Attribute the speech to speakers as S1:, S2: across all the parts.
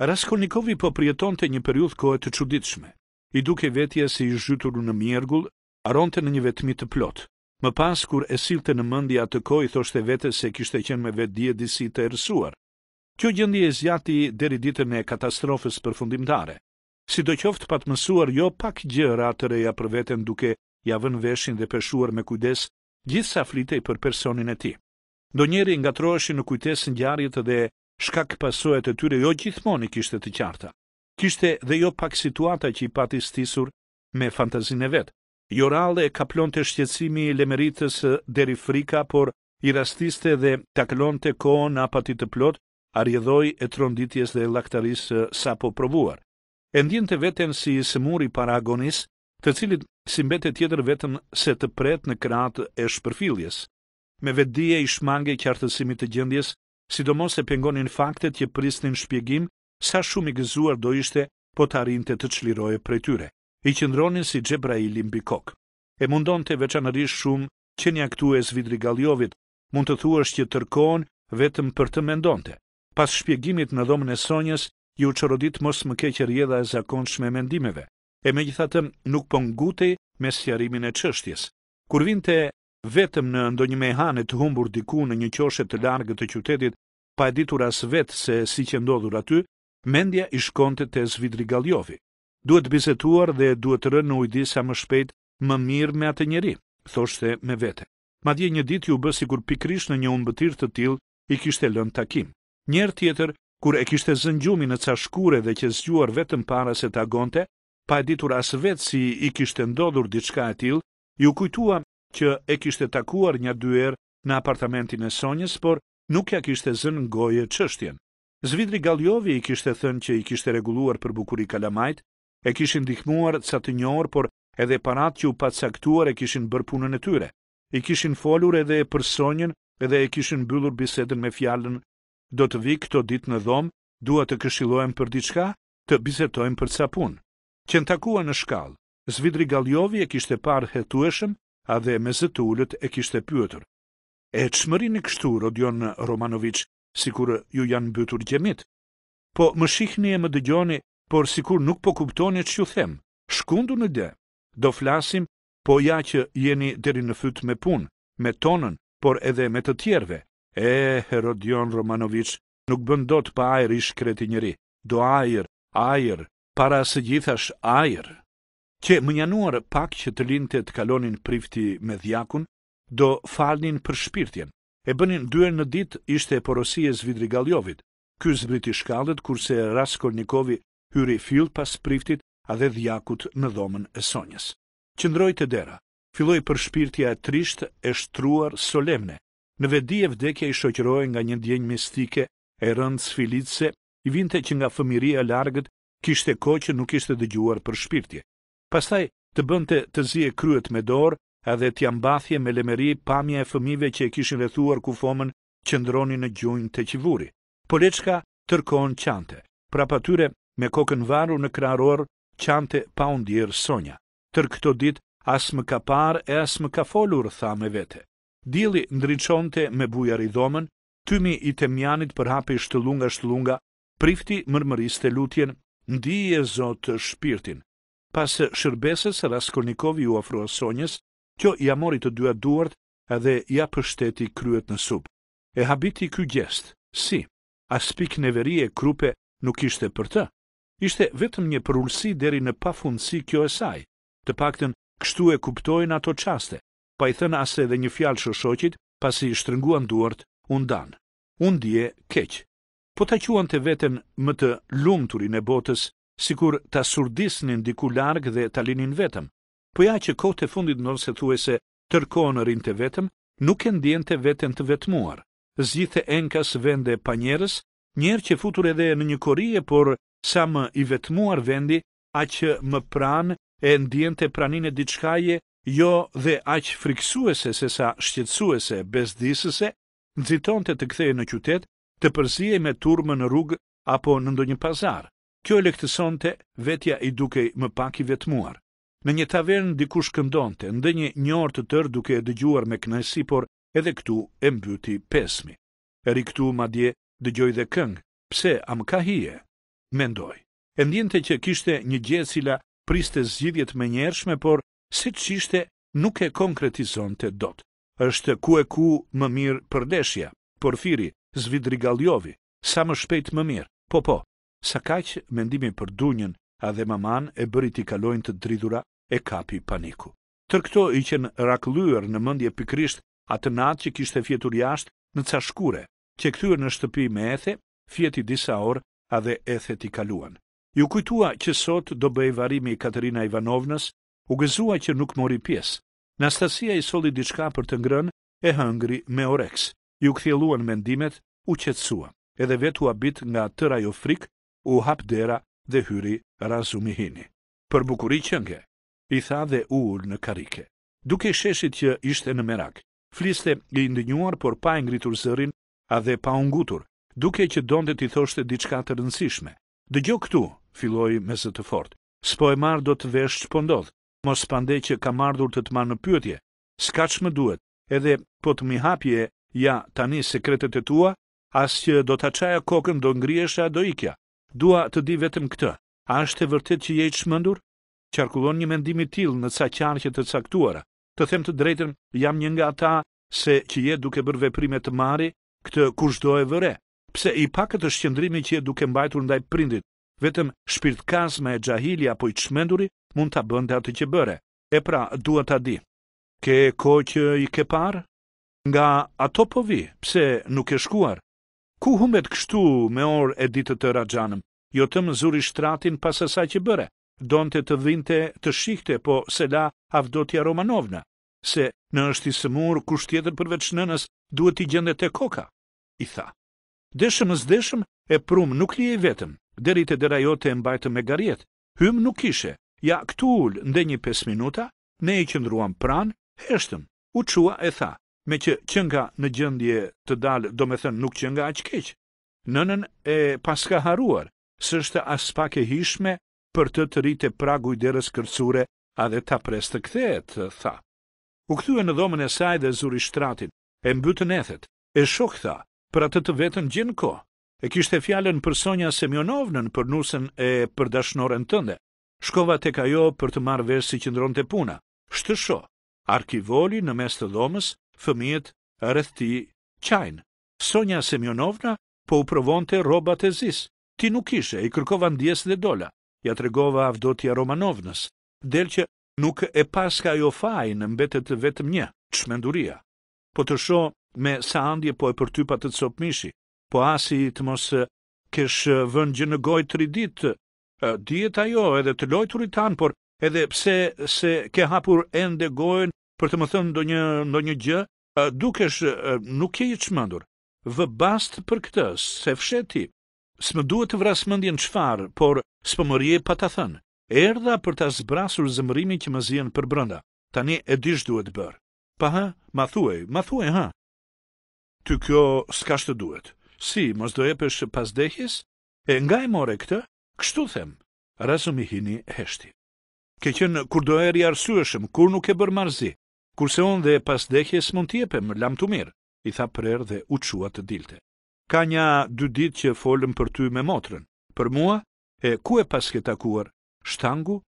S1: Raskolnikovi po prieton të një periudhë kohë të quditshme, i duke vetja si i zhytur në mjergull, aronte në një vetmi të plot. Më pas, kur e silte në mëndi atë kohë, thoshte vete se kishte qenë me vetë dje disi të ersuar. Kjo gjëndi e zjati deri ditën e katastrofës përfundimtare. Si do qoftë pat mësuar jo pak gjëra të reja për veten duke ja vën veshin dhe peshuar me kujdes, gjithsa flitej për personin e tij. Donjeri ngatroheshi në kujtesë ngjarjet dhe shkak pasojat e tyre jo gjithmonë kishte të qarta. Kishte dhe jo pak situata që i pati stisur me fantazinë e vet. e kaplonte shqetësimi i lemeritës deri frika, por i rastiste dhe taklonte kohën apatit të plot, arjedhoj e tronditjes dhe llaktarisë sa po provuar. E ndjente veten si i sëmuri para agonis, të cilit si mbetet tjetër vetëm se të pret në kratë e shpërfiljes. Me vetdije i shmange qartësimit të gjendjes, sidomos e pengonin faktet që prisnin shpjegim sa shumë i gëzuar do ishte po të arrinte të, të çliroje prej tyre. I qëndronin si Xhebrail mbi kokë. E mundon të veçanërish shumë që një aktu e galjovit mund të thuash që tërkohen vetëm për të mendonte. Pas shpjegimit në dhomën e sonjës, ju qërodit mos më keqë rjedha e zakonshme mendimeve, e me gjithatëm nuk po ngute me sjarimin e qështjes. Kur vinte vetëm në ndonjë mehanë të humbur diku në një qoshe të largët të qytetit pa e ditur as vetë se si që ndodhur aty, mendja i shkonte të zvidri Duhet bizetuar dhe duhet rënë në ujdi sa më shpejt më mirë me atë njeri, thoshte me vete. Ma dje një dit ju bësi kur pikrish në një unë bëtir të til, i kishte lën takim. Njerë tjetër, kur e kishte zëngjumi në ca shkure dhe që zgjuar vetën para se të agonte, pa e ditur as vetë si i kishte ndodhur diçka e til, ju kujtua që e kishte takuar një dyer në apartamentin e sonjës, por nuk ja kishte zënë goje çështjen. Zvidri Galjovi i kishte thënë që i kishte rregulluar për bukurin kalamajt, e kishin ndihmuar ca të njohur, por edhe parat që u pacaktuar e kishin bërë punën e tyre. I kishin folur edhe për përsonjen edhe e kishin mbyllur bisedën me fjalën do të vi këto ditë në dhom, dua të këshillohem për diçka, të bisedojmë për ca punë. Qen takuan në shkallë. Zvidri Galjovi e kishte parë hetueshëm, a dhe me zëtullët e kishte pyëtur. E qëmërin e kështu, Rodion Romanovic, si kur ju janë bytur gjemit? Po, më shihni e më dëgjoni, por si kur nuk po kuptoni që ju them, shkundu në dhe, do flasim, po ja që jeni deri në fyt me pun, me tonën, por edhe me të tjerve. E, Herodion Romanovic, nuk bëndot pa ajer ish kreti njëri, do ajer, ajer, para së gjithash ajer. Që më njanuar pak që të linte të kalonin prifti me dhjakun, do falnin për shpirtjen. E bënin dyer në ditë ishte e porosia Zvidrigaljovit. Ky zbriti shkallët kurse Raskolnikovi hyri fill pas priftit a dhe dhjakut në dhomën e sonjës. Qëndroj të dera, filloj për shpirtja e trisht e shtruar solemne. Në vedi e vdekja i shoqëroj nga një djenjë mistike e rëndë sfilitse, i vinte që nga fëmiria largët kishte ko që nuk ishte dëgjuar për shpirtje. Pastaj të bënte të zi e kryet me dorë edhe t'ja mbathje me lemeri pamja e fëmive që e kishin rethuar ku fomen që ndroni në gjunjë të qivuri. Poleçka tërkon qante, pra atyre me kokën varu në kraror qante pa undirë sonja. Tër këto dit, as më ka par e as më ka folur, tha me vete. Dili ndriqonte me bujar i dhomen, tymi i temjanit për i shtëlunga shtëlunga, prifti mërmëris të lutjen, ndi e zotë shpirtin. Pas shërbesës, Raskolnikovi u afrua sonjës, Kjo i amorit të dyja duart edhe ja pështeti kryet në sup. E habiti ky gjest. Si? Aspik neverie krupe nuk ishte për të. Ishte vetëm një përulsi deri në pafundësi kjo e saj. Të pakten, kështu e kuptojnë ato çaste. Pa i thënë as edhe një fjalë shoqit, pasi i shtrënguan duart, u ndan. U keq. Po ta quan të veten më të lumturin e botës, sikur ta surdisnin diku larg dhe ta linin vetëm po ja që kohët e fundit në nëse thuaj se tërkohë në rinë të vetëm, nuk e ndjen të vetën të vetëmuar. Zgjithë enkas vende pa njerës, njerë që futur edhe në një korije, por sa më i vetëmuar vendi, a që më pranë e ndjen të pranin e diçkaje, jo dhe aq friksuese se sa shqetsuese bezdisese, nëziton të të kthejë në qytet, të përzije me turmë në rrugë apo në ndonjë pazar. Kjo e lektësonte vetja i dukej më pak i vetmuar. Në një tavernë diku këndonte, ndë një një orë të tërë duke e dëgjuar me knajsi, por edhe këtu e mbyti pesmi. E këtu, ma dje dëgjoj dhe këngë, pse am ka hije? Mendoj, e ndjente që kishte një gje cila priste zgjidjet me njërshme, por që qishte nuk e konkretizon të dot. është ku e ku më mirë për deshja, por firi, zvidri galjovi, sa më shpejt më mirë, po po, sa kaqë mendimi për dunjën a dhe maman e bëri t'i kalojnë të dridhura e kapi paniku. Tër këto i qenë rakluër në mëndje pikrisht atë natë që kishtë e fjetur jashtë në ca shkure, që këtyër në shtëpi me ethe, fjeti disa orë a dhe ethe t'i kaluan. Ju kujtua që sot do bëj varimi i Katerina Ivanovnës, u gëzua që nuk mori pjesë. Nastasia i soli diçka për të ngrën e hëngri me oreks. Ju këthjeluan mendimet u qetsua, edhe vetu abit nga tëra jo frik u hap dera dhe hyri hini. Për bukuri qënke, i tha dhe ullë në karike. Duke sheshit që ishte në merak, fliste i ndënjuar por pa ngritur zërin, a dhe pa ungutur, duke që donde t'i thoshte diçka të rëndësishme. Dë këtu, filloi me zë të fort, s'po e marrë do të vesh që pëndodhë, po mos pande që ka mardhur të të marrë në pyëtje, s'ka që më duhet, edhe po të mi hapje, ja tani sekretet e tua, as që do t'a qaja kokën do ngriesha do ikja, Dua të di vetëm këtë. A është e vërtet që je i çmendur? Qarkullon një mendim i tillë në ca qarqe të caktuara. Të them të drejtën, jam një nga ata se që je duke bërë veprime të marri, këtë kushdo e vëre. Pse i pa këtë shqendrimi që je duke mbajtur ndaj prindit, vetëm shpirt e xahili apo i çmenduri mund ta bënte atë që bëre. E pra, dua ta di. Ke kohë që i ke parë? Nga ato po vi, pse nuk e shkuar? Ku humbet kështu me orë e ditë të rajanëm? Jo të më zuri shtratin pas asaj që bëre. Donte të vinte të shikhte, po se la avdotja Romanovna, se në është i sëmur kusht përveç nënës duhet i gjende të koka, i tha. Deshëm së deshëm e prumë nuk li e vetëm, deri të dera jote e mbajtë me garjetë, hymë nuk ishe, ja këtu ullë ndë një pesë minuta, ne i qëndruam pranë, heshtëm, u qua e tha, me që qënga në gjëndje të dalë, do me thënë nuk qënga aqë keqë. Nënën e paska haruar, së është aspak e hishme për të të rritë e pragu i derës kërcure, a dhe ta pres të kthehet, tha. U e në dhomën e saj dhe zuri shtratin, e mbytën ethet, e shok tha, për atë të vetën gjenë ko, e kishte fjallën për Sonja Semjonovnën për nusën e përdashnoren tënde. Shkova tek ajo për të marrë vesh si qëndron të puna. Shtësho, arkivoli në mes të dhomës fëmijët rreth ti qajn. Sonja Semjonovna po u provonte rrobat e zis. Ti nuk ishe, i kërkova ndjes dhe dola. Ja tregova Avdotja Romanovnës, del që nuk e paska ajo faj në mbetet vetëm një, çmenduria. Po të sho me sa andje po e përtypa të copmishi, po asi të mos kesh vënë gjë në gojë të ditë. Dihet ajo edhe të lojturit tan, por edhe pse se ke hapur ende gojën për të më thënë ndonjë ndonjë gjë, dukesh nuk je i çmendur. Vë bastë për këtë, se fsheti. S'më duhet të vras mendjen çfarë, por s'po më pa ta thënë. Erdha për ta zbrasur zëmërimi që më zien për brënda, Tani e dish duhet bër. Pa ha, ma thuaj, ma thuaj ha. Ty kjo s'ka shtë duhet. Si, mos do epesh pas dehis, E nga e more këtë, kështu them, razumi hini heshti. Ke qenë kur do e rjarësueshëm, kur nuk e bërë marzi, kurse unë dhe pas dekjes mund tjepem, lam të mirë, i tha prerë dhe u të dilte. Ka një dy ditë që folëm për ty me motrën, për mua, e ku e pas ke takuar, shtangu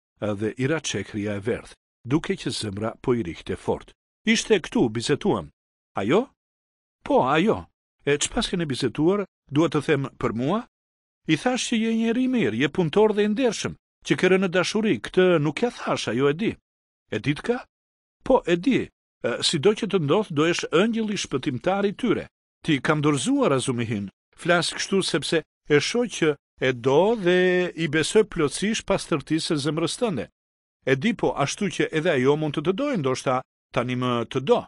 S1: dhe ira qekria e verdhë, duke që zëmra po i rikhte fort. Ishte këtu, bizetuam. Ajo? Po, ajo. E që pas kene bizetuar, duhet të them për mua? I thash që je njeri mirë, je puntor dhe ndershëm, që kërë në dashuri, këtë nuk ja thash, ajo e di. E dit ka? Po, e di, si do që të ndodhë, do esh ëngjëli shpëtimtar i tyre. Ti kam dorzuar Azumihin, flasë kështu sepse e sho që e do dhe i besoj plotësish pas tërtisë e zemrës tënde. E di po, ashtu që edhe ajo mund të të dojë, ndoshta tani më të do.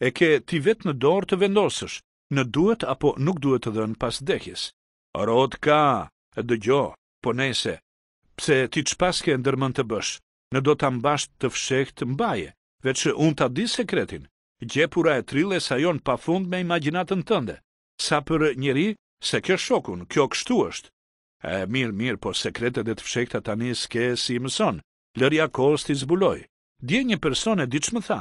S1: E ke ti vetë në dorë të vendosësh, në duhet apo nuk duhet të dhënë pas dekjes. Rot ka, e dëgjo, po nese, pse ti që paske e ndërmën të bësh, në do të ambasht të fshekht mbaje veçë unë ta di sekretin. Gjepura e trille sa jonë pa fund me imaginatën tënde. Sa për njëri se kjo shokun, kjo kështu është. E, mirë, mirë, po sekretet e të fshekta tani s'ke si mëson. Lërja kohës t'i zbuloj. Dje një person e diqë më tha.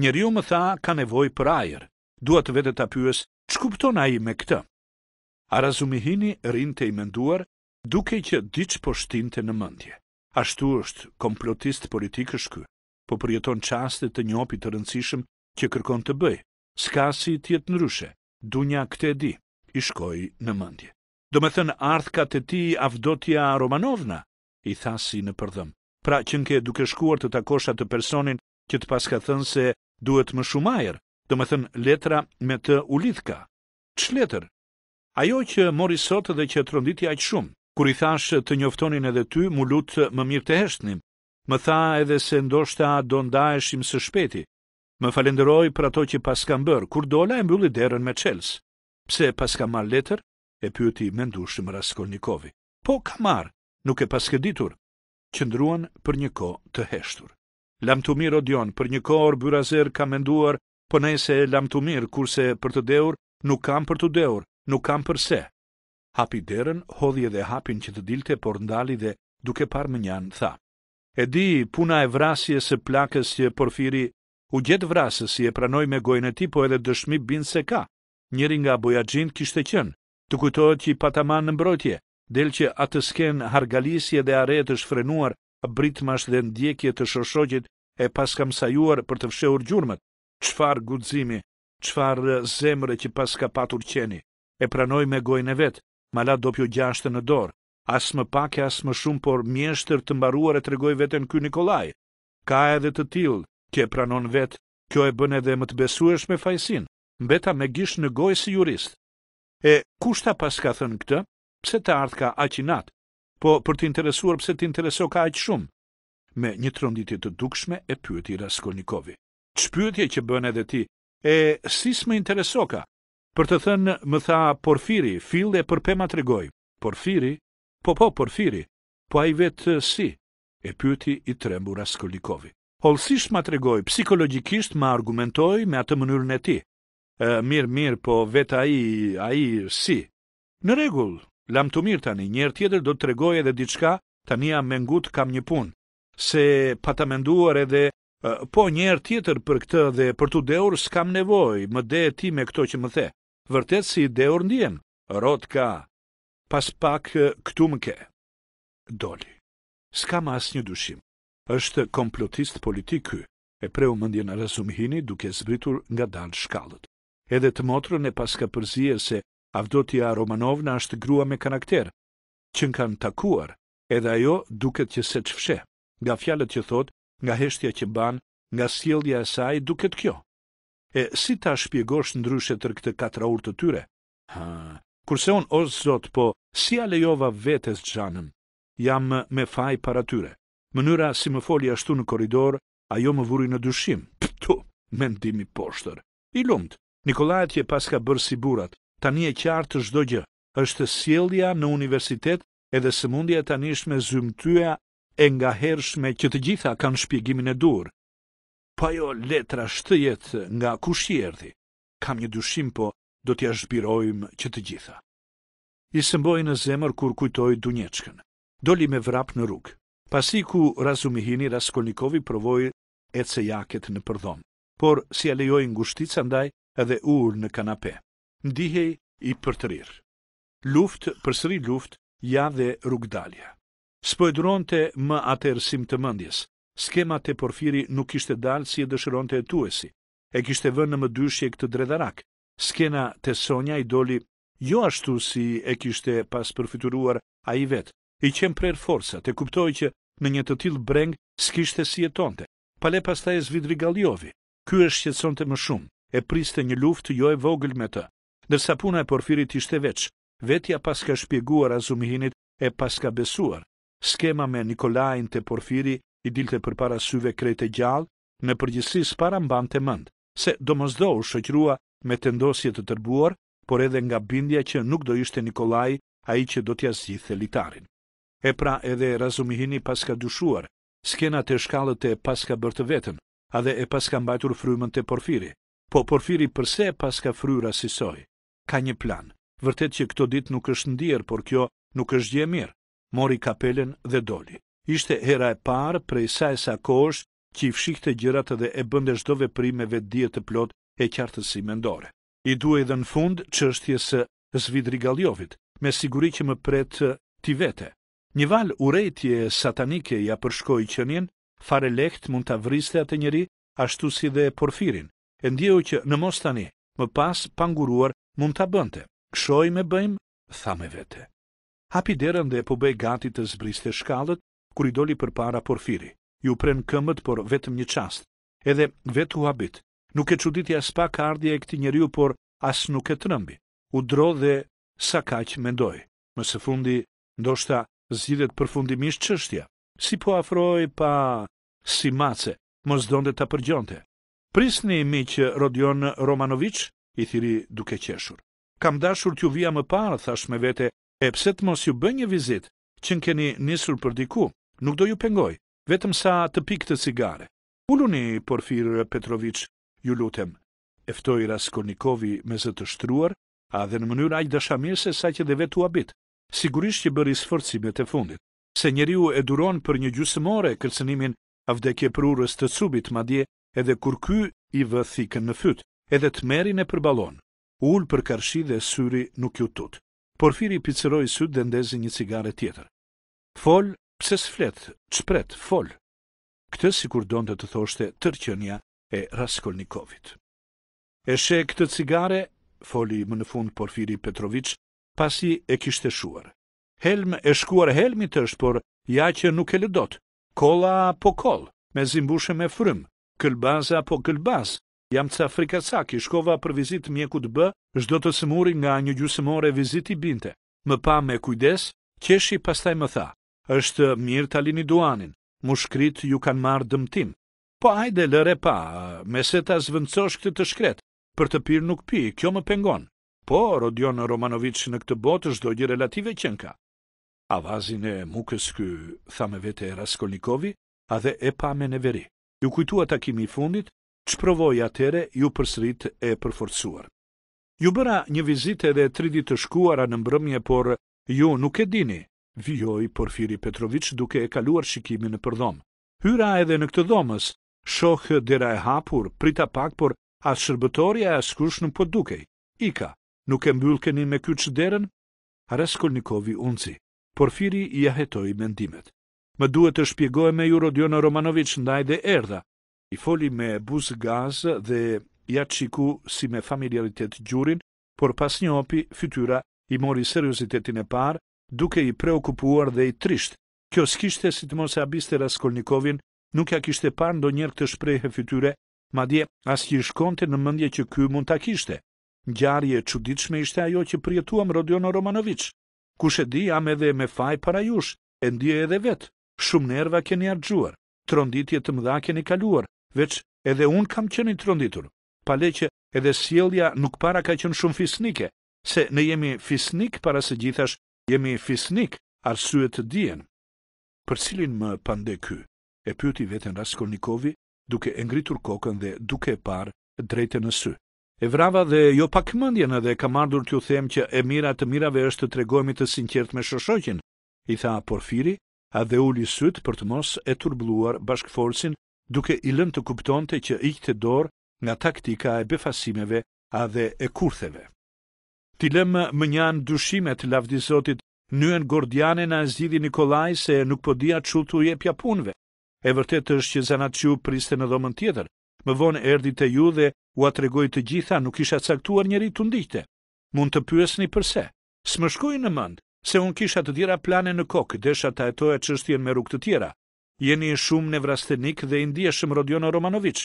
S1: njëri u më tha, ka nevoj për ajer. Duat vetë të apyës, që kupton aji me këtë? Arazumihini rinë të i menduar, duke që diqë po shtinte në mëndje. Ashtu është komplotist politikë shky po përjeton qaste të njopi të rëndësishëm që kërkon të bëj. Ska si tjetë du nja këte di, i shkoj në mëndje. Do me thënë ardhka të ti avdotja Romanovna, i thasi në përdhëm. Pra që nke duke shkuar të takosha të personin që të paska thënë se duhet më shumajer, do me thënë letra me të ulitka. Që letër? Ajo që mori sot dhe që të ronditja aqë shumë, kur i thashë të njoftonin edhe ty, mu lutë më mirë të heshtnim, më tha edhe se ndoshta do ndaheshim së shpeti. Më falenderoj për ato që pas kam bërë, kur dola e mbulli derën me qelsë. Pse pas marr letër, e pyëti me ndushëm raskon një kovi. Po ka marr, nuk e pas këditur, që ndruan për një ko të heshtur. Lam të mirë o për një kohë orë bërazer kam menduar, po nëjse lam të mirë, kurse për të deur, nuk kam për të deur, nuk kam për se. Hapi derën, hodhje dhe hapin që të dilte, por ndali dhe duke par më tha. E di, puna e vrasjes se plakës që porfiri u gjetë vrasës i e pranoj me gojnë e ti, po edhe dëshmi binë se ka. Njëri nga bojagjin kishte qënë, të kujtojt që i pataman në mbrojtje, del që atë sken hargalisje dhe aret është frenuar, britmash dhe ndjekje të shoshogjit e pas kam sajuar për të fsheur gjurmet. Qfar gudzimi, qfar zemre që pas ka patur qeni, e pranoj me gojnë e vetë, malat do pjo gjashtë në dorë, as më pak e as më shumë, por mjeshtër të mbaruar e tregoj vetën kë Nikolaj. Ka edhe të tilë, kje pranon vetë, kjo e bën edhe më të besuesh me fajsin, mbeta me gish në gojë si jurist. E, kushta pas ka thënë këtë, pse të ardhë ka aqinat, po për të interesuar pse të intereso ka aqë shumë? Me një tronditje të dukshme e pyeti Raskonikovi. Raskolnikovi. Që pyëtje që bën edhe ti, e, si s'më më intereso ka? Për të thënë, më tha, porfiri, fill dhe përpema të regoj. Porfiri, Po po, Porfiri, po a i vetë eh, si? E pyti i trembur Raskolnikovi. Holësisht ma tregoj, psikologikisht ma argumentoj me atë mënyrën e ti. E, mirë, mirë, po vetë a i, a i si? Në regullë, lam të mirë tani, njerë tjetër do të tregoj edhe diçka, tani jam me ngut kam një punë, se pa ta menduar edhe, po njerë tjetër për këtë dhe për të deur s'kam nevoj, më de ti me këto që më the. Vërtet si deur ndjen, rot ka, pas pak këtu më ke. Doli. Ska ma asë një dushim. Êshtë komplotist politikë, e preu mëndje në rasumhini duke zbritur nga dalë shkallët. Edhe të motrën e paska përzije se avdotja Romanovna është grua me karakter, që në kanë takuar, edhe ajo duket që se qëfshe, nga fjalët që thot, nga heshtja që ban, nga sildja e saj duket kjo. E si ta shpjegosh ndryshet tër këtë katra urtë të tyre? Ha, kurse unë o zot po si a lejova vetes gjanëm, jam me faj para tyre. Mënyra si më foli ashtu në koridor, ajo më vuri në dushim. Pëtu, mendimi poshtër. I lumt, Nikolajt je pas ka bërë si burat, tani e qartë të shdo gjë, është sielja në universitet edhe së mundja tani me zymtyja e nga hershme që të gjitha kanë shpjegimin e dur. Pa po jo letra shtëjet nga kush i Kam një dushim po do t'ja shpirojmë që të gjitha. I sëmboj në zemër kur kujtoj dunjeçkën. Doli me vrap në rrug. Pasi ku Razumihini Raskolnikovi provoj e se jaket në përdhom, por si e lejoj ngushtica ndaj edhe ur në kanape. Ndihej i përtërir. Luft, përsëri luft, ja dhe rrugdalja. të më atër sim të mëndjes. Skema të porfiri nuk ishte dalë si e të e tuesi. E kishte vënë në më dyshje këtë dredarak, skena të sonja i doli jo ashtu si e kishte pas përfituruar a i vetë. I qenë prerë forësa, të kuptoj që në një të tilë brengë s'kishte si e tonte. Pale pas ta e zvidri galjovi, ky është që të më shumë, e priste një luft jo e vogël me të. Nërsa puna e porfirit ishte veç, vetja pas ka shpjeguar azumihinit e pas ka besuar. Skema me Nikolajnë të porfiri i dilte për para syve krejt e gjallë, në përgjësis para mbante mëndë, se do mëzdo u shëqrua me tendosje të tërbuar, por edhe nga bindja që nuk do ishte Nikolaj a i që do t'ja zithë litarin. E pra edhe razumihini paska dushuar, skenat e shkallët e paska bërë të vetën, adhe e paska mbajtur frymën të porfiri. Po porfiri përse e paska fryra si soj? Ka një plan, vërtet që këto dit nuk është ndirë, por kjo nuk është gje mirë. Mori kapelen dhe doli. Ishte hera e parë prej sa e sa kosh që i fshikhte gjërat dhe e bënde shdove pri me vetë djetë të plot e qartësi mendore. I duhej dhe në fund çështjes së Svidrigaljovit, me siguri që më pret ti vete. Një val urrëtie satanike ja përshkoi qenien, fare lehtë mund ta vriste atë njerëj, ashtu si dhe Porfirin. E ndjeu që në mos tani, më pas panguruar mund ta bënte. Kshoj me bëjmë, tha me vete. Hapi derën dhe po bëj gati të zbriste shkallët, kur i doli përpara Porfiri. Ju pren këmët por vetëm një çast. Edhe vetë u habit, Nuk e çuditja as pak e këtij njeriu, por as nuk e trëmbi. U dro dhe sa kaq mendoi. Më së fundi, ndoshta zgjidhet përfundimisht çështja. Si po afrohej pa si mace, mos donte ta përgjonte. Prisni mi që Rodion Romanoviç, i thiri duke qeshur. Kam dashur t'ju vija më parë, thash me vete, e pse të mos ju bëj një vizit, që në keni nisur për diku, nuk do ju pengoj, vetëm sa të pikë të cigare. Uluni, Porfir Petrovic, ju lutem, eftoj Raskolnikovi me zë të shtruar, a dhe në mënyrë aq dashamirëse sa që dhe vetu u abit, sigurisht që bëri sforcimet e fundit, se njeriu e duron për një gjusëmore kërcenimin avdekje prurës të cubit madje edhe kur ky i vë thikën në fyt, edhe të merin e përbalon, balon, ullë për karshi dhe syri nuk ju tut. Porfiri piceroj syt dhe ndezi një cigare tjetër. Fol, pse s'flet, qpret, fol. Këtë si kur donë të të thoshte tërqënja e Raskolnikovit. E she këtë cigare, foli më në fund Porfiri Petrovic, pasi e kishte shuar. Helm e shkuar helmit është, por ja që nuk e lëdot, kolla po koll, me zimbushe me frym, këllbaza po këllbaz, jam ca frikacak i shkova për vizit mjeku të bë, shdo të sëmuri nga një gjusëmore vizit i binte. Më pa me kujdes, qeshi pastaj më tha, është mirë talini duanin, mushkrit ju kanë marë dëmtim, Po ajde lëre pa, me se ta zvëndësosh këtë të shkret, për të pirë nuk pi, kjo më pengon. Po, Rodion Romanovic në këtë botë është dojgjë relative qenka. A vazin e mukës kë, tha me vete e Raskolnikovi, a dhe e pa me neveri. Ju kujtua takimi i fundit, që provoj atere ju përsrit e përforcuar. Ju bëra një vizit edhe tri ditë të shkuara në mbrëmje, por ju nuk e dini, vjoj Porfiri Petrovic duke e kaluar shikimin në përdhom. Hyra edhe në këtë dhomës, shohë dera e hapur, prita pak, por asë shërbëtoria e asë nuk po dukej. Ika, nuk e mbyllkeni me kyqë derën? Areskol Nikovi por firi i ahetoj i mendimet. Më duhet të shpjegoj me ju Rodiono Romanovic ndaj dhe erda. I foli me buz gaz dhe ja qiku si me familialitet gjurin, por pas një opi, fytyra i mori seriositetin e parë, duke i preokupuar dhe i trisht. Kjo s'kishte si të mos e abiste Raskolnikovin, nuk ja kishte parë ndonjëherë këtë shprehje fytyre, madje as i shkonte në mendje që ky mund ta kishte. Ngjarje e çuditshme ishte ajo që prietuam Rodion Romanovic. Kush e di, jam edhe me faj para jush, e ndje edhe vet. Shumë nerva keni harxhuar. Tronditje të mëdha keni kaluar, veç edhe un kam qenë tronditur. Pa që edhe sjellja nuk para ka qenë shumë fisnike, se ne jemi fisnik para së gjithash, jemi fisnik arsye të dijen. Për cilin më pande e pyëti vetën Raskolnikovi, duke e ngritur kokën dhe duke e parë drejte në sy. E vrava dhe jo pak mëndjen edhe ka mardur të ju them që e mira të mirave është të tregojmi të sinqert me shoshokin, i tha Porfiri, a dhe uli syt për të mos e turbluar bashkëforcin, duke i lënë të kuptonte që i këtë dorë nga taktika e befasimeve a dhe e kurtheve. Ti lëm më njanë dushimet Zotit, nyen Gordiane na azidhi Nikolaj se nuk po çu qultu jep pjapunve. E vërtet është që zanat që priste në dhomën tjetër, më vonë erdi të ju dhe u atregoj të gjitha nuk isha caktuar njeri të ndihte. Mund të pyesni përse. Së më shkoj në mënd, se unë kisha të tjera plane në kokë, desha të ajtoja e qështjen me rukë të tjera. Jeni shumë nevrastenik dhe indieshëm Rodiono Romanovic.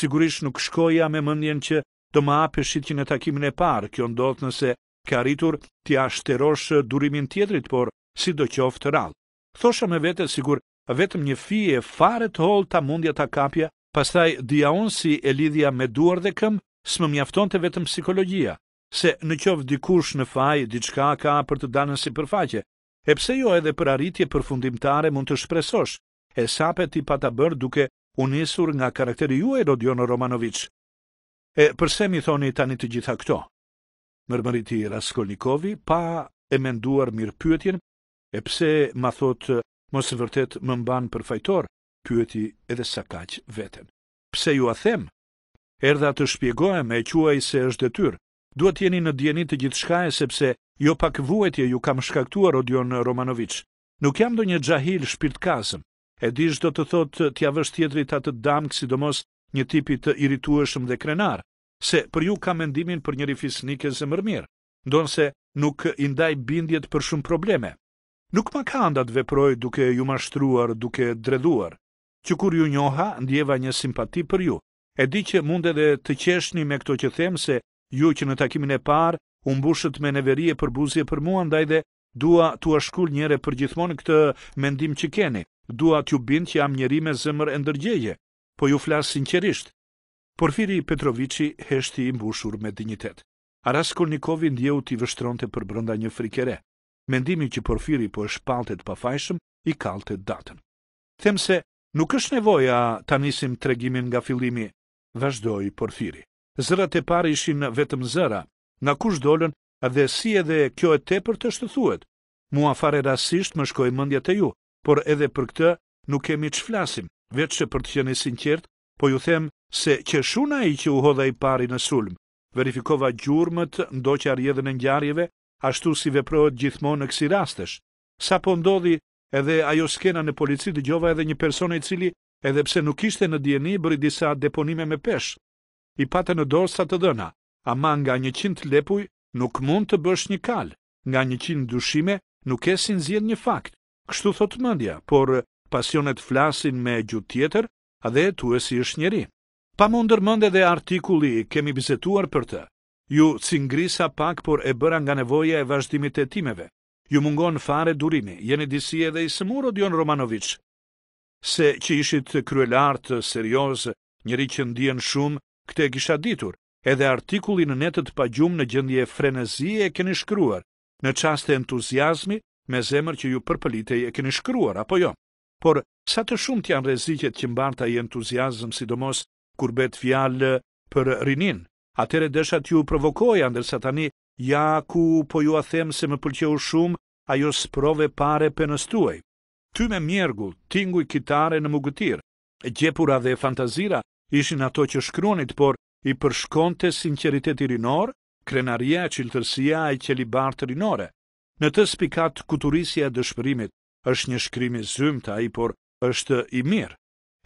S1: Sigurisht nuk shkoja me mëndjen që do më apeshit që në takimin e parë, kjo ndodhë nëse ke arritur t'ja ashterosh durimin tjetrit, por si do qoftë rallë. Thosha me vete sigur vetëm një fije e fare të holë ta mundja ta kapja, pastaj dhja unë si e lidhja me duar dhe këm, së më mjafton të vetëm psikologia, se në qovë dikush në faj, diçka ka për të danën si përfaqe, e pse jo edhe për arritje përfundimtare mund të shpresosh, e sape ti pa të bërë duke unisur nga karakteri ju e Rodion Romanovic. E përse mi thoni tani të gjitha këto? Mërmëriti Raskolnikovi pa e menduar mirë pyetjen, e pse ma thotë mos vërtet më mban për fajtor, pyeti edhe sa kaq veten. Pse ju a them? Erdha të me e quaj se është detyr. Duhet jeni në djeni të gjithshka e sepse jo pak vuetje ju kam shkaktuar Odion Romanoviç. Nuk jam do një gjahil shpirt kasëm. E di shdo të thot tja vësht tjetrit atë dam sidomos një tipi të irituëshëm dhe krenar, se për ju ka mendimin për njëri fisnike zë mërmirë, ndonë se nuk indaj bindjet për shumë probleme. Nuk më ka ndatë veproj duke ju mashtruar, duke dreduar. Që kur ju njoha, ndjeva një simpati për ju. E di që mund edhe të qeshni me këto që them se ju që në takimin e parë u mbushët me neveri e buzje për mua, ndaj dhe dua të shkul njëre për gjithmonë këtë mendim që keni. Dua t'ju bind që jam njëri me zemër e ndërgjeje, po ju flas sinqerisht. Porfiri Petrovici heshti i mbushur me dinjitet. Araskolnikovi ndjeu ti vështronte për brenda një frikëre mendimi që Porfiri po e paltet pa fajshëm, i kalte datën. Them se, nuk është nevoja ta nisim tregimin nga filimi, vazhdoj Porfiri. Zërat e pare ishin vetëm zëra, nga kush dolën, dhe si edhe kjo e tepër të shtëthuet. Mua fare rasisht më shkoi mëndja të ju, por edhe për këtë nuk kemi që flasim, vetë që për të qenë sinqert, po ju them se që shuna i që u hodha i pari në sulm, verifikova gjurmët, ndo që arjedhën e njarjeve, ashtu si veprohet gjithmonë në kësi rastesh. Sa po ndodhi edhe ajo skena në polici dëgjova edhe një person i cili edhe pse nuk ishte në dieni bëri disa deponime me pesh. I patë në dorë sa të dhëna, ama nga 100 lepuj nuk mund të bësh një kal, nga 100 dushime nuk esin sin zjed një fakt, kështu thot mëndja, por pasionet flasin me gjut tjetër, adhe tu e si është njeri. Pa mundër mënde dhe artikuli kemi bizetuar për të. Ju cingrisa pak, por e bëra nga nevoja e vazhdimit e timeve. Ju mungon fare durimi, jeni disi edhe i sëmuro, Dion Romanovic. Se që ishit kryelartë, serios, njëri që ndien shumë, këte e kisha ditur, edhe artikulli në netët pa gjumë në gjëndje frenezie e keni shkryuar, në qaste entuziasmi, me zemër që ju përpëlitej e keni shkryuar, apo jo. Por, sa të shumë të janë rezikjet që mbarta i entuziasm, sidomos kur betë fjallë për rininë, Atere desha t'ju provokoja, ndërsa tani, ja ku po ju a them se më pëlqeu shumë, ajo sprove pare për nëstuaj. Ty me mjergu, tinguj kitare në mugëtir, gjepura dhe fantazira ishin ato që shkronit, por i përshkonte sinceriteti rinor, krenaria, qiltërsia e qelibartë rinore. Në të spikat kuturisja e dëshpërimit, është një shkrimi zymta i, por është i mirë.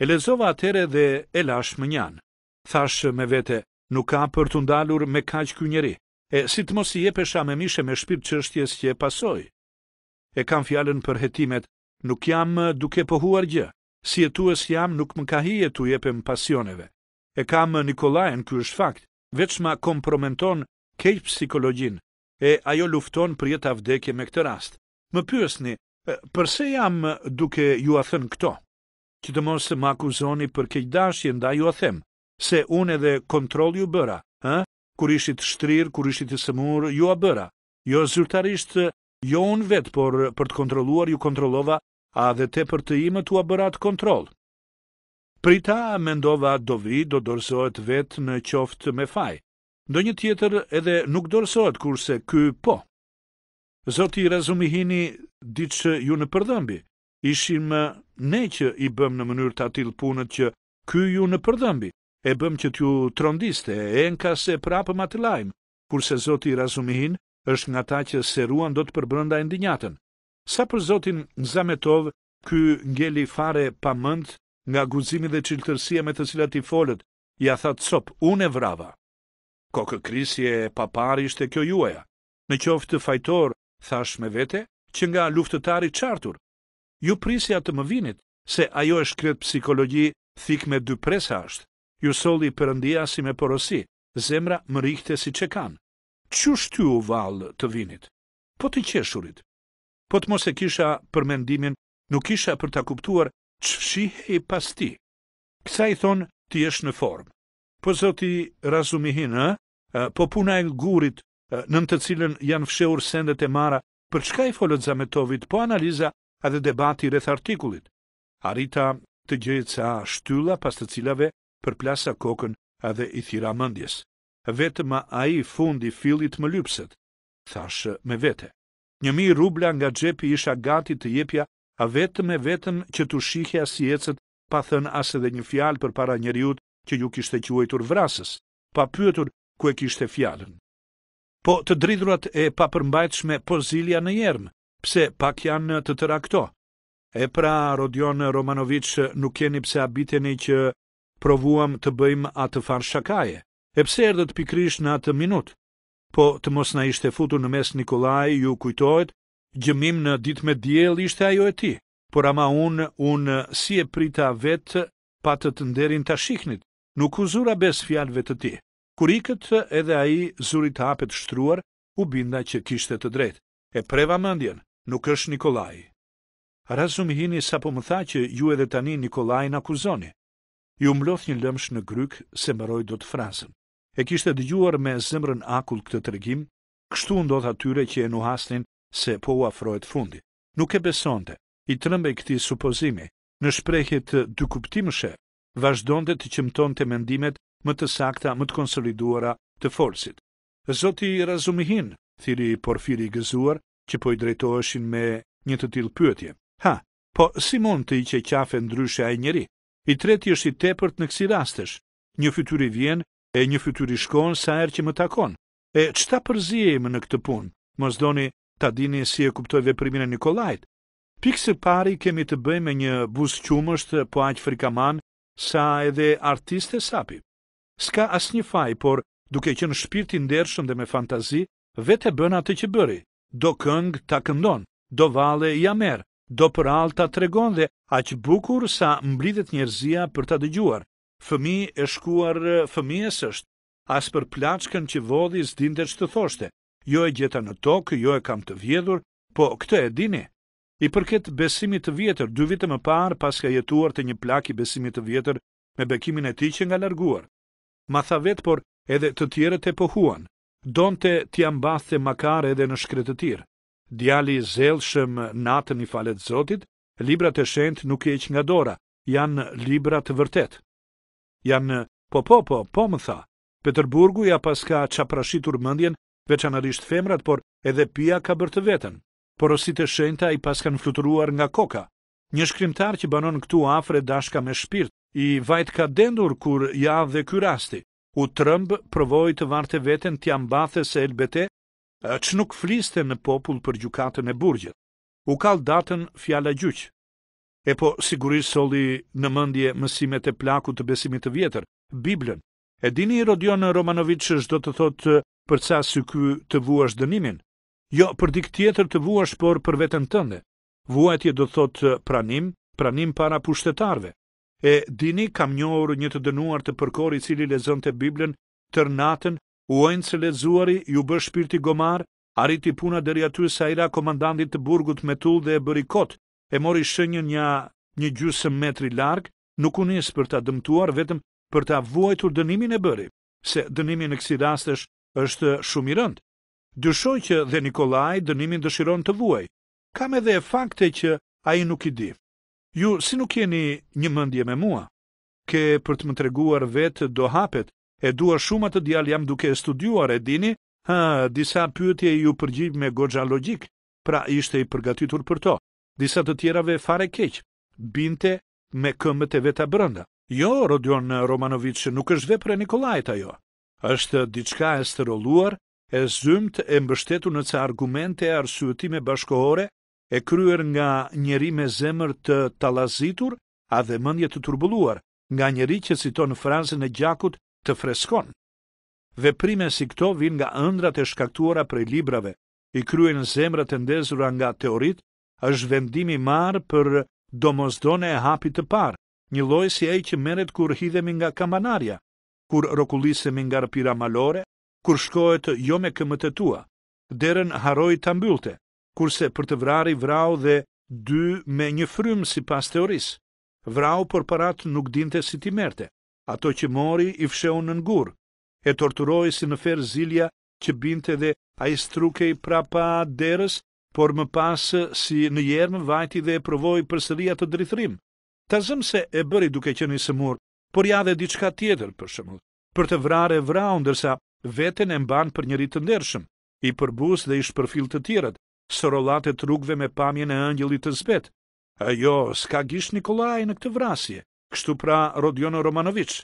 S1: E lezova atere dhe e lash më njanë. Thashë me vete, nuk ka për të ndalur me kaq ky njeri. E si të mos i jepesh me mishë me shpirt çështjes që e pasoj. E kam fjalën për hetimet, nuk jam duke pohuar gjë. Si jetues jam, nuk më ka hije tu jepem pasioneve. E kam Nikolajen, ky është fakt, veç ma kompromenton keq psikologjin, e ajo lufton për jetë avdekje me këtë rast. Më pyesni, përse jam duke ju a thënë këto? Që të mos më akuzoni për keqdashje, nda ju a themë se unë edhe kontrol ju bëra, ha? kur ishit shtrir, kur ishit i sëmur, ju a bëra. Jo zyrtarisht, jo unë vetë, por për të kontroluar ju kontrolova, a dhe te për të imë të u a bërat të kontrol. Prita, mendova, do vi, do dorësohet vetë në qoftë me faj. Do një tjetër edhe nuk dorësohet, kurse ky po. Zoti Razumihini, që ju në përdhëmbi, ishim ne që i bëm në mënyrë të atil punët që ky ju në përdhëmbi e bëm që t'ju trondiste, e nka se prapë ma të lajmë, kurse Zoti Razumihin është nga ta që seruan do të përbrënda e ndinjatën. Sa për Zotin Zametov, ky ngeli fare pa mënd nga guzimi dhe qiltërsia me të cilat i folët, ja tha cop, unë e vrava. Kokë krisje e papar ishte kjo juaja. Në qoftë të fajtor, thash me vete, që nga luftëtari qartur. Ju prisja të më vinit, se ajo është kretë psikologi thik me dy presa ashtë ju soli përëndia si me porosi, zemra më rikhte si që kanë. Që shtu u valë të vinit? Po të qeshurit? Po të mos e kisha për mendimin, nuk kisha për të kuptuar që shihe i pas ti. Kësa i thonë ti esh në formë. Po zoti razumihin, po puna e gurit në të cilën janë fsheur sendet e mara, për çka i folët zametovit, po analiza edhe debati rreth artikullit. Arita të gjejtë sa shtylla pas të cilave plasa kokën edhe i thira mëndjes. Vetëma a i fundi fillit më lypset, thashë me vete. mi rubla nga gjepi isha gati të jepja, a vetëm e vetëm që të shihe si ecet, pa thënë asë edhe një fjalë për para njëriut që ju kishte quajtur vrasës, pa pyetur ku e kishte fjalën. Po të dridhurat e pa përmbajtëshme po zilja në jermë, pse pak janë të të rakto. E pra, Rodion Romanoviç nuk keni pse abiteni që provuam të bëjmë atë farë shakaje, e pse erdhët pikrish në atë minutë, po të mos në ishte futu në mes Nikolaj ju kujtojt, gjëmim në dit me djel ishte ajo e ti, por ama unë unë si e prita vetë patë të nderin të shiknit, nuk u zura bes fjalve të ti. Kur ikët edhe aji zurit hapet shtruar, u binda që kishte të drejtë, e preva mëndjen, nuk është Nikolaj. Razum hini sa po më tha që ju edhe tani Nikolaj në akuzoni, i umbloth një lëmsh në gryk se do të frazën. E kishte dëgjuar me zemrën akull këtë tregim, kështu ndodh atyre që e nuhasnin se po u afrohet fundi. Nuk e besonte. I i këtij supozimi. Në shprehje të dykuptimshë, vazhdonte të të mendimet më të sakta, më të konsoliduara të forcit. Zoti Razumihin, thiri Porfiri i gëzuar, që po i drejtoheshin me një të tillë pyetje. Ha, po si mund të i qafe ndryshe ai njerëj? I treti është i tepërt në kësi rastesh. Një fytyri vjen e një fytyri shkon sa erë që më takon. E çta përzihemi në këtë punë? Mos doni ta dini si e kuptoi veprimin e Nikolajt. Pikë së pari kemi të bëjmë me një buzëqumësht po aq frikaman sa edhe artiste sapi. Ska asnjë faj, por duke qenë shpirti ndershëm dhe me fantazi, vetë bën atë që bëri. Do këngë ta këndon, do valle ja amerë do për alta të regon dhe aqë bukur sa mblidhet njerëzia për ta dëgjuar. Fëmi e shkuar fëmijës është, as për plaçkën që vodhi zdinde që të thoshte, jo e gjeta në tokë, jo e kam të vjedhur, po këtë e dini. I përket besimit të vjetër, dy vite më parë pas ka jetuar të një plaki besimit të vjetër me bekimin e ti që nga larguar. Ma tha vetë, por edhe të tjere të pohuan, donë të tjambathë të makare edhe në shkretë të tirë. Djali i zellshëm natën i falet Zotit, librat e shenjt nuk e hiq nga dora, janë libra të vërtet. Jan po po po po më tha. Petersburgu ja pas ka çaprashitur mendjen, veçanërisht femrat, por edhe pia ka bërë të veten. Porositë e shenjta i pas kanë fluturuar nga koka. Një shkrimtar që banon këtu afër dashka me shpirt, i vajt ka dendur kur ja dhe ky rasti. U trëmb provoi të varte veten t'ja mbathe se elbete që nuk fliste në popull për gjukatën e burgjet. U kal datën fjala gjyq. E po sigurisht solli në mendje mësimet e plakut të besimit të vjetër, Biblën. E dini Rodion Romanovic ç'do të thotë për ca sy ky të vuash dënimin? Jo për dikë tjetër të vuash, por për veten tënde. Vuajtje do thot pranim, pranim para pushtetarve. E dini kam njohur një të dënuar të përkor i cili lexonte Biblën tërnatën uajnë se lezuari ju bësh shpirti gomar, arriti puna deri aty sa ira komandantit të burgut me tull dhe e bëri kot, e mori shënjë një, një gjusë metri larg, nuk u për ta dëmtuar, vetëm për ta vuajtur dënimin e bëri, se dënimin në kësi rastesh është shumë i rëndë. Dyshoj që dhe Nikolaj dënimin dëshiron të vuaj, kam edhe e fakte që a i nuk i di. Ju si nuk jeni një mëndje me mua? Ke për të më treguar vetë do hapet, e dua shumë atë djalë jam duke e studiuar e dini, ha, disa pyëtje ju përgjiv me goxha logjik, pra ishte i përgatitur për to, disa të tjerave fare keq, binte me këmët e veta brënda. Jo, Rodion Romanovic, nuk është vepre Nikolajt ajo. Êshtë diçka e steroluar, e zymt e mbështetu në ca argumente e arsutime bashkohore, e kryer nga njeri me zemër të talazitur, a dhe mëndje të turbuluar, nga njeri që citon frazën e gjakut të freskon. Veprime si këto vinë nga ëndrat e shkaktuara prej librave, i kryen në zemrat e ndezura nga teorit, është vendimi marë për domozdone e hapi të parë, një loj si e që meret kur hidhemi nga kambanaria, kur rokullisemi nga rëpira malore, kur shkojët jo me këmët e tua, derën haroj të mbyllte, kurse për të vrari vrau dhe dy me një frymë si pas teorisë, vrau për parat nuk dinte si ti merte, ato që mori i fsheun në ngur, e torturoi si në fer zilja që binte dhe a i strukej prapa derës, por më pasë si në jernë vajti dhe e provoj për sëria të drithrim. Ta zëmë se e bëri duke që një sëmur, por ja dhe diçka tjetër për shumë, për të vrare vrau ndërsa veten e mban për njëri të ndershëm, i përbus dhe i shpërfil të tjerët, sërolate trukve me pamjen e ëngjëlit të zbet. Ajo, s'ka gish Nikolaj në këtë vrasje kështu pra Rodion Romanovic.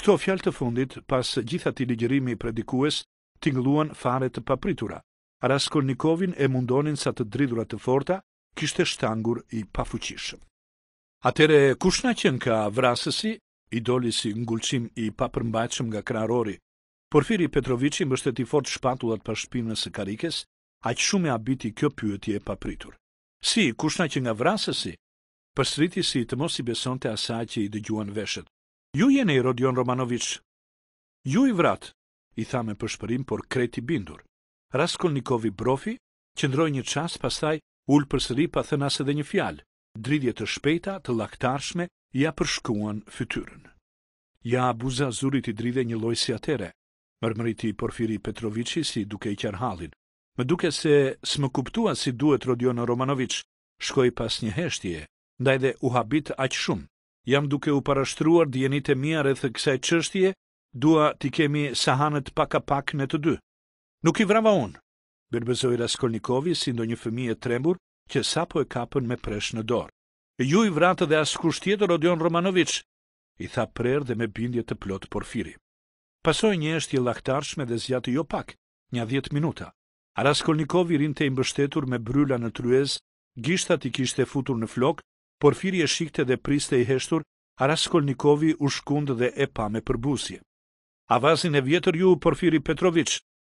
S1: Kto fjalë të fundit pas gjitha të ligjërimi i predikues tingëlluan fare të papritura. Raskolnikovin e mundonin sa të dridhura të forta, kishte shtangur i pafuqishëm. Atëre kush na ka vrasësi, i doli si ngulçim i papërmbajtshëm nga krarori. Porfiri Petrovici i i fort shpatullat pas shpinës së karikes, aq shumë e habiti kjo pyetje e papritur. Si kush na qen nga vrasësi, për sriti si të mos i beson të asa që i dëgjuan veshët. Ju jene i Rodion Romanoviç. Ju i vrat, i tha me përshpërim, por kreti bindur. Raskolnikovi Brofi, qëndroj një qas pas taj, ullë për sri pa thëna se dhe një fjalë, dridje të shpejta, të laktarshme, ja përshkuan fytyrën. Ja abuza zurit i dridhe një lojë si atere, Mërmëriti i Porfiri Petrovici si duke i qarhalin. më duke se s'më kuptua si duhet Rodion Romanoviç, shkoj pas një heshtje, ndaj dhe u habit aq shumë. Jam duke u parashtruar djenit e mia rreth kësaj çështje, dua ti kemi sahanët pak a pak në të dy. Nuk i vrava unë, bërbëzoj Raskolnikovi si ndo një fëmi e trembur që sapo e kapën me presh në dorë. Ju i vratë dhe asë kusht tjetër Odion Romanovic, i tha prerë dhe me bindje të plotë porfiri. Pasoj një eshtje llaktarshme dhe zjatë jo pak, një 10 minuta. Raskolnikovi rinë të imbështetur me bryla në tryez, gishtat i kishte futur në flokë Porfiri e shikte dhe priste i heshtur, Araskolnikovi u shkund dhe e pa me përbusje. Avazin e vjetër ju, Porfiri Petrovic,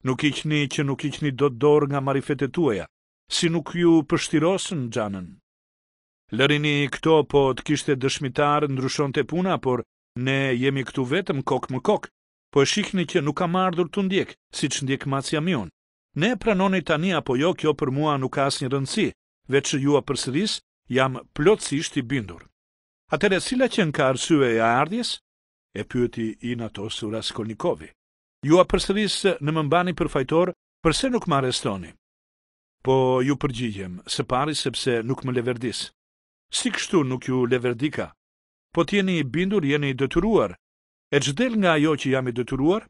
S1: nuk i qni që nuk i qni do të dorë nga marifetet tuaja, si nuk ju pështirosën, gjanën. Lërini këto po të kishte dëshmitarë ndryshon të puna, por ne jemi këtu vetëm kokë më kokë, po e shikni që nuk ka mardhur të ndjekë, si që ndjekë macja mjonë. Ne pranoni tani apo jo kjo për mua nuk asë një rëndësi, veç ju a përsëris, jam plotësisht i bindur. Atëre, sila që në ka arsue e ardhjes? E pyëti i në to së Raskolnikovi. Ju a përsërisë në mëmbani përfajtor, përse nuk më arestoni? Po ju përgjigjem, se pari sepse nuk më leverdis. Si kështu nuk ju leverdika? Po t'jeni i bindur, jeni i dëtyruar. E gjdel nga jo që jam i dëtyruar?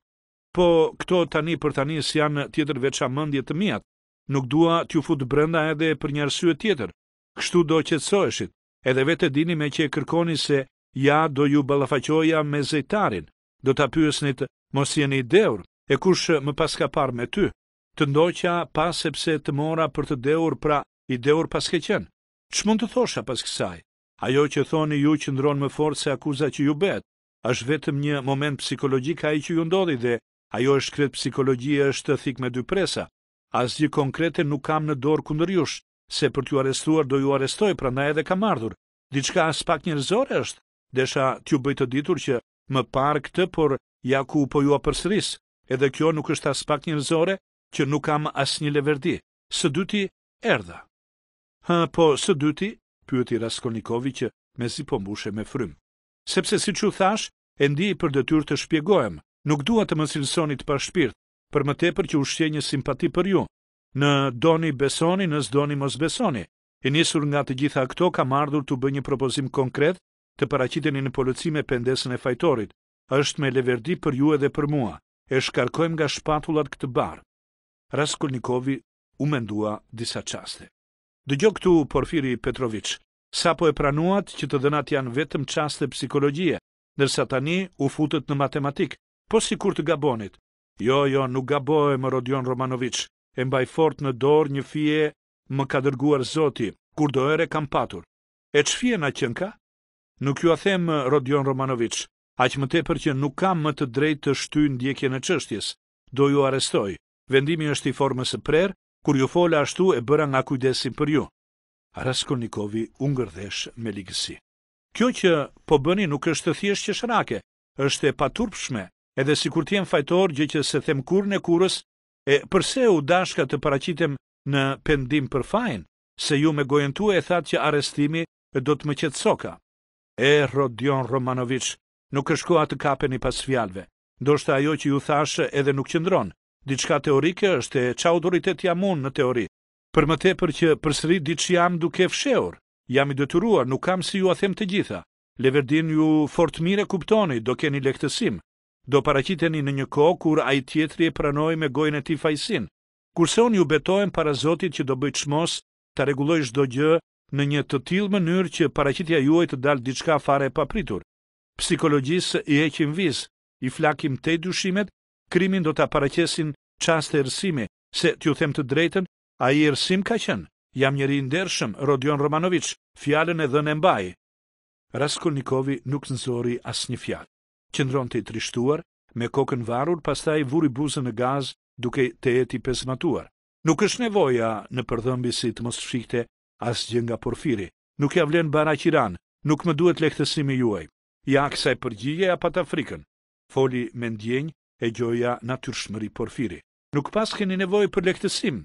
S1: Po këto tani për tani si janë tjetër veçamëndjet të mjatë. Nuk dua t'ju futë brenda edhe për një arsye tjetër, kështu do që të soeshit, edhe vetë dini me që e kërkoni se ja do ju ballafaqoja me zëjtarin, do të pyesnit mos jeni deur, e kush më paska par me ty, të ndoqja pas sepse të mora për të deur pra i deur paske qenë. Që mund të thosha pas kësaj? Ajo që thoni ju që ndronë më fort se akuza që ju betë, është vetëm një moment psikologjik a i që ju ndodhi dhe, ajo është kretë psikologjia është të thikë me dy presa. Asgjë konkrete nuk kam në dorë kundër jush, se për t'ju arestuar do ju arestoj, pra na edhe kam ardhur. Diçka as pak njërzore është, desha t'ju bëjtë të ditur që më parë këtë, por ja ku po ju apërsëris, edhe kjo nuk është as pak njërzore, që nuk kam as një leverdi. Së dyti, erdha. Ha, po, së dyti, pyët i Raskolnikovi që me si pëmbushe po me frym. Sepse si që thash, e ndi i për dëtyr të shpjegojem. nuk dua të më të për shpirt, për më tepër që ushtje një simpati për ju, në doni besoni, në zdoni mos besoni. E njësur nga të gjitha këto, kam ardhur të bë një propozim konkret të paracitin në polëci me pendesën e fajtorit. është me leverdi për ju edhe për mua. E shkarkojmë nga shpatullat këtë barë. Raskolnikovi u mendua disa qaste. Dëgjo këtu Porfiri Petrovic, sa po e pranuat që të dënat janë vetëm qaste psikologjie, nërsa tani u futët në matematikë, po si kur të gabonit. Jo, jo, nuk gabojë më Rodion Romanovic, e mbaj fort në dorë një fije më ka dërguar Zoti, kur do ere kam patur. E që fije na qënë ka? Nuk ju a them Rodion Romanovic, aq më tepër që nuk kam më të drejt të shty në djekje në qështjes, do ju arestoj, vendimi është i formës e prerë, kur ju fola ashtu e bëra nga kujdesin për ju. Raskolnikovi ungërdhesh me ligësi. Kjo që po bëni nuk është thjesht që shrake, është e paturpshme, edhe si kur t'jem fajtor gjë që se them kur në kurës E përse u dashka të paracitem në pendim për fajn, se ju me gojentu e thatë që arestimi e do të më qëtë soka? E, Rodion Romanovic, nuk është kohat të kape një pas fjalve, do ajo që ju thashe edhe nuk qëndronë, diçka teorike është e qa autoritet jam unë në teori, për më te për që përsëri diç jam duke fsheur, jam i detyruar, nuk kam si ju a them të gjitha, leverdin ju fort mire kuptoni, do keni lektësim, do paraqiteni në një kohë kur ai tjetri e pranoi me gojën e tij fajsin. Kurse unë ju betohem para Zotit që do bëj çmos, ta rregulloj çdo gjë në një të tillë mënyrë që paraqitja juaj të dalë diçka fare e papritur. Psikologjisë i heqim viz, i flakim te dyshimet, krimin do ta paraqesin çaste e rësimi, se t'ju them të drejtën, a i rësim ka qenë, jam njëri ndershëm, Rodion Romanovic, fjallën e dhënë mbaj. Raskolnikovi nuk nëzori asnjë një qëndron të i trishtuar, me kokën varur, pastaj vuri buzën në gaz duke të jeti pesmatuar. Nuk është nevoja në përdhëmbi si të mos shikte as gjë nga porfiri. Nuk ja vlen bara qiran, nuk më duhet lehtësimi juaj. Ja kësaj përgjigje a pata frikën. Foli me ndjenjë e gjoja natyrshmëri porfiri. Nuk pas keni nevojë për lehtësim.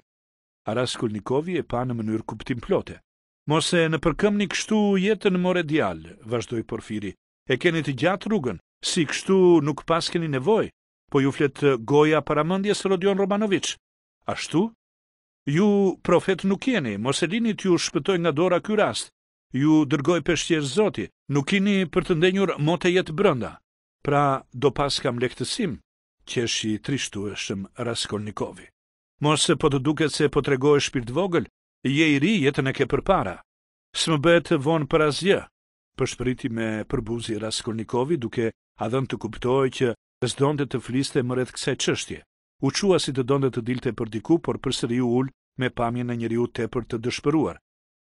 S1: Aras Kulnikovi e pa në mënyrë kuptim plote. Mos e në përkëmni kështu jetën në more djalë, vazhdoj porfiri. E keni të gjatë rrugën, si kështu nuk pas keni nevoj, po ju flet goja para mëndjes Rodion Romanoviç. Ashtu? Ju profet nuk jeni, mos e lini t'ju shpëtoj nga dora ky rast. Ju dërgoj peshqer zoti, nuk jeni për të ndenjur mote jetë brënda. Pra, do pas kam lektësim, qeshi i trishtu eshëm Raskolnikovi. Mos se po të duket se po tregoj shpirt vogël, je i ri jetën e ke përpara. Së më bëhet vonë për asgjë. Përshpëriti me përbuzi Raskolnikovi duke a dhënë të kuptoj që të zdonde të fliste më redhë kse qështje. Uqua si të donde të dilte për diku, por për sëri u ullë me pamjen e njëri u tepër të dëshpëruar.